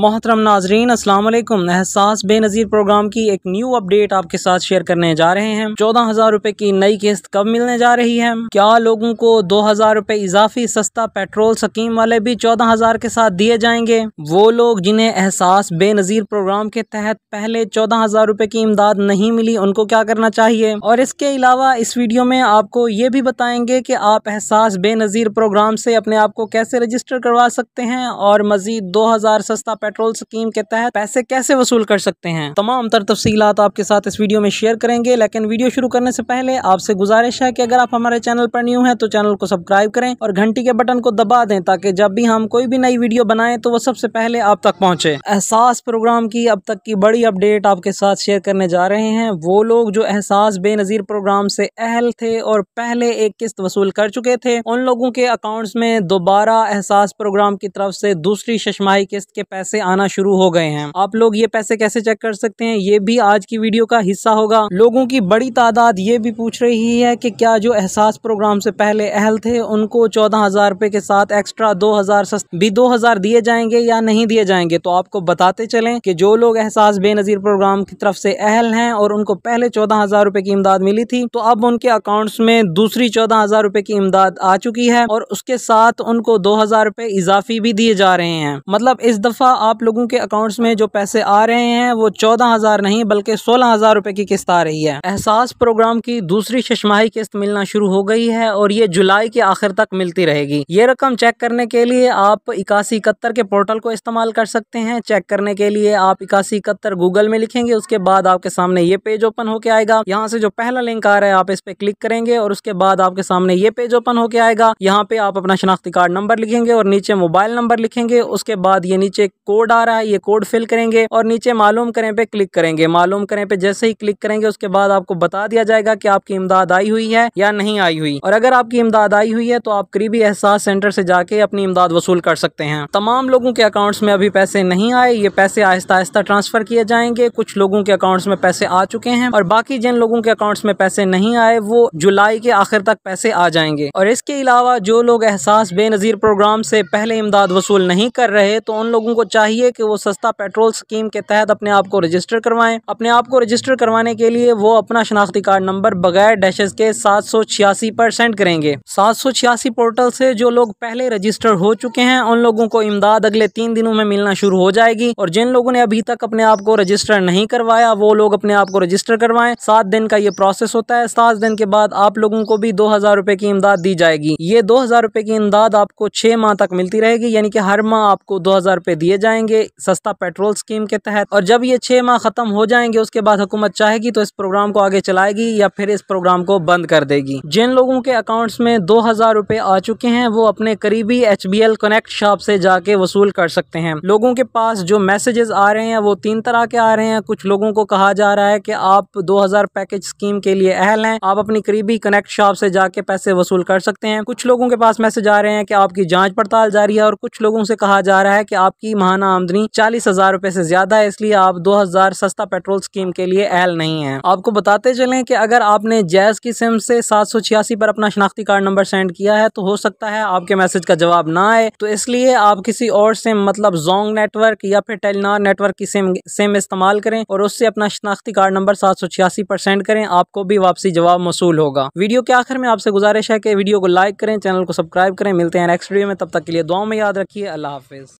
मोहतरम नाजरीन अस्सलाम एहसास बेनज़ीर प्रोग्राम की एक न्यू अपडेट आपके साथ शेयर करने जा रहे हैं चौदह हज़ार रूपए की नई किस्त कब मिलने जा रही है क्या लोगों को दो हज़ार रूपए इजाफी सस्ता पेट्रोल स्कीम वाले भी चौदह हज़ार के साथ दिए जाएंगे वो लोग जिन्हें एहसास बेनज़ीर प्रोग्राम के तहत पहले चौदह हज़ार रूपए की इमदाद नहीं मिली उनको क्या करना चाहिए और इसके अलावा इस वीडियो में आपको ये भी बताएंगे की आप एहसास बेनज़ीर प्रोग्राम से अपने आप को कैसे रजिस्टर करवा सकते हैं और मज़ीद दो हज़ार सस्ता पेट्रोल स्कीम के तहत पैसे कैसे वसूल कर सकते हैं तमाम तर तफसीलात आपके साथ इस वीडियो में शेयर करेंगे लेकिन वीडियो शुरू करने से पहले आपसे गुजारिश है कि अगर आप हमारे चैनल पर न्यू हैं तो चैनल को सब्सक्राइब करें और घंटी के बटन को दबा दें ताकि जब भी हम कोई भी नई वीडियो बनाए तो वो सबसे पहले आप तक पहुंचे एहसास प्रोग्राम की अब तक की बड़ी अपडेट आपके साथ शेयर करने जा रहे हैं वो लोग जो एहसास बेनज़ीर प्रोग्राम से अहल थे और पहले एक किस्त वसूल कर चुके थे उन लोगों के अकाउंट्स में दोबारा एहसास प्रोग्राम की तरफ से दूसरी शशमाही किस्त के पैसे पैसे आना शुरू हो गए हैं आप लोग ये पैसे कैसे चेक कर सकते हैं ये भी आज की वीडियो का हिस्सा होगा लोगों की बड़ी तादाद ये भी पूछ रही है कि क्या जो एहसास प्रोग्राम से पहले अहल थे उनको चौदह हजार रुपए के साथ एक्स्ट्रा दो हजार भी दो हजार दिए जाएंगे या नहीं दिए जाएंगे तो आपको बताते चले की जो लोग एहसास बेनजीर प्रोग्राम की तरफ से अहल है और उनको पहले चौदह हजार रूपए की इमदाद मिली थी तो अब उनके अकाउंट में दूसरी चौदह हजार रूपए की इमदाद आ चुकी है और उसके साथ उनको दो हजार रूपए इजाफी भी दिए जा रहे हैं मतलब इस दफा आप लोगों के अकाउंट्स में जो पैसे आ रहे हैं वो चौदह हज़ार नहीं बल्कि सोलह हज़ार रुपए की किस्त आ रही है एहसास प्रोग्राम की दूसरी शशमाही किस्त मिलना शुरू हो गई है और ये जुलाई के आखिर तक मिलती रहेगी ये रकम चेक करने के लिए आप इक्यासी इकहत्तर के पोर्टल को इस्तेमाल कर सकते हैं चेक करने के लिए आप इक्यासी इकहत्तर गूगल में लिखेंगे उसके बाद आपके सामने ये पेज ओपन होके आएगा यहाँ से जो पहला लिंक आ रहा है आप इस पे क्लिक करेंगे और उसके बाद आपके सामने ये पेज ओपन होके आएगा यहाँ पे आप अपना शनाख्ती कार्ड नंबर लिखेंगे और नीचे मोबाइल नंबर लिखेंगे उसके बाद ये नीचे कोड आ रहा है ये कोड फिल करेंगे और नीचे मालूम करें पे क्लिक करेंगे मालूम करें पे जैसे ही क्लिक करेंगे उसके बाद आपको बता दिया जाएगा कि आपकी इमदाद आई हुई है या नहीं आई हुई और अगर आपकी इमदाद आई हुई है तो आप करीबी एहसास सेंटर से जाके अपनी इमदाद वसूल कर सकते हैं तमाम लोगों के अकाउंट्स में अभी पैसे नहीं आए ये पैसे आहिस्ता आहिस्ता ट्रांसफर किए जाएंगे कुछ लोगों के अकाउंट्स में पैसे आ चुके हैं और बाकी जिन लोगों के अकाउंट्स में पैसे नहीं आए वो जुलाई के आखिर तक पैसे आ जाएंगे और इसके अलावा जो लोग एहसास बेनजीर प्रोग्राम से पहले इमदाद वसूल नहीं कर रहे तो उन लोगों को चाहिए कि वो सस्ता पेट्रोल स्कीम के तहत अपने आप को रजिस्टर करवाएं अपने आप को रजिस्टर करवाने के लिए वो अपना शनाख्ती कार्ड नंबर बगैर डैशेज के सात सौ छियासी पर सेंड करेंगे सात सौ छियासी पोर्टल से जो लोग पहले रजिस्टर हो चुके हैं उन लोगों को इमदाद अगले तीन दिनों में मिलना शुरू हो जाएगी और जिन लोगों ने अभी तक अपने आप को रजिस्टर नहीं करवाया वो लोग अपने आप को रजिस्टर करवाएं सात दिन का ये प्रोसेस होता है सात दिन के बाद आप लोगों को भी दो हजार रुपए की इमदाद दी जाएगी ये दो हजार रुपए की इमदाद आपको छह माह तक मिलती रहेगी यानी कि हर माह आपको दो हजार रुपए दिए जाए जाएंगे सस्ता पेट्रोल स्कीम के तहत और जब ये छः माह ख़त्म हो जाएंगे उसके बाद हुकूमत चाहेगी तो इस प्रोग्राम को आगे चलाएगी या फिर इस प्रोग्राम को बंद कर देगी जिन लोगों के अकाउंट्स में दो हज़ार रुपये आ चुके हैं वो अपने करीबी H B L connect shop से जाके वसूल कर सकते हैं लोगों के पास जो मैसेजेस आ रहे हैं वो तीन तरह के आ रहे हैं कुछ लोगों को कहा जा रहा है कि आप दो हज़ार पैकेज स्कीम के लिए अहल हैं आप अपनी करीबी कनेक्ट शॉप से जाके पैसे वसूल कर सकते हैं कुछ लोगों के पास मैसेज आ रहे हैं कि आपकी जाँच पड़ताल जारी है और कुछ लोगों से कहा जा रहा है कि आपकी महान सालाना आमदनी चालीस हजार रूपए ऐसी ज्यादा है इसलिए आप दो हजार सस्ता पेट्रोल स्कीम के लिए अहल नहीं है आपको बताते चले की अगर आपने जैज की सिम से सात सौ छियासी पर अपना शनाख्ती कार्ड नंबर सेंड किया है तो हो सकता है आपके मैसेज का जवाब ना आए तो इसलिए आप किसी और सिम मतलब जोंग नेटवर्क या फिर टेलीनार नेटवर्क की सिम सिम इस्तेमाल करें और उससे अपना शनाख्ती कार्ड नंबर सात सौ छियासी पर सेंड करें आपको भी वापसी जवाब मौसू होगा वीडियो के आखिर में आपसे गुजारिश है की वीडियो को लाइक करें चैनल को सब्सक्राइब करें मिलते हैं नेक्स्ट वीडियो में तब तक के लिए दुआ में याद रखिए अल्लाह हाफिज़